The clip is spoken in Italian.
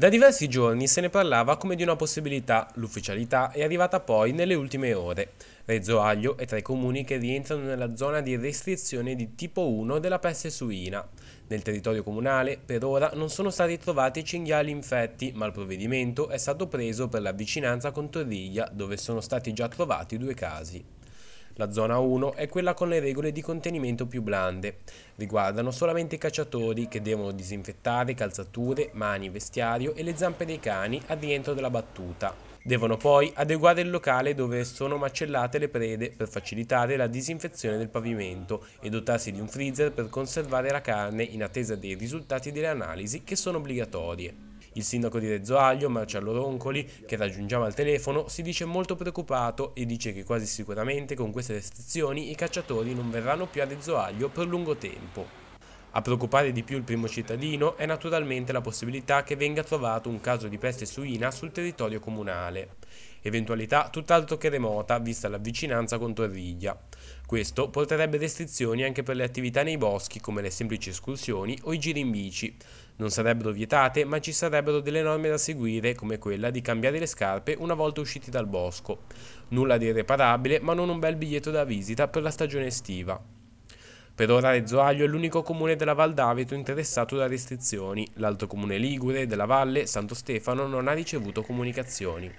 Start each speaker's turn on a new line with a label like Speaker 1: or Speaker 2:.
Speaker 1: Da diversi giorni se ne parlava come di una possibilità, l'ufficialità è arrivata poi nelle ultime ore. Reggio Aglio è tra i comuni che rientrano nella zona di restrizione di tipo 1 della peste suina. Nel territorio comunale per ora non sono stati trovati cinghiali infetti, ma il provvedimento è stato preso per la vicinanza con Torriglia, dove sono stati già trovati due casi. La zona 1 è quella con le regole di contenimento più blande. Riguardano solamente i cacciatori che devono disinfettare calzature, mani, vestiario e le zampe dei cani al rientro della battuta. Devono poi adeguare il locale dove sono macellate le prede per facilitare la disinfezione del pavimento e dotarsi di un freezer per conservare la carne in attesa dei risultati delle analisi che sono obbligatorie. Il sindaco di Rezzoaglio, Marcello Roncoli, che raggiungiamo al telefono, si dice molto preoccupato e dice che quasi sicuramente con queste restrizioni i cacciatori non verranno più a Rezzoaglio per lungo tempo. A preoccupare di più il primo cittadino è naturalmente la possibilità che venga trovato un caso di peste suina sul territorio comunale. Eventualità tutt'altro che remota, vista la vicinanza con Torriglia. Questo porterebbe restrizioni anche per le attività nei boschi, come le semplici escursioni o i giri in bici. Non sarebbero vietate, ma ci sarebbero delle norme da seguire, come quella di cambiare le scarpe una volta usciti dal bosco. Nulla di irreparabile, ma non un bel biglietto da visita per la stagione estiva. Per ora Rezzoaglio è l'unico comune della Val d'Aveto interessato da restrizioni. L'altro comune Ligure della Valle, Santo Stefano, non ha ricevuto comunicazioni.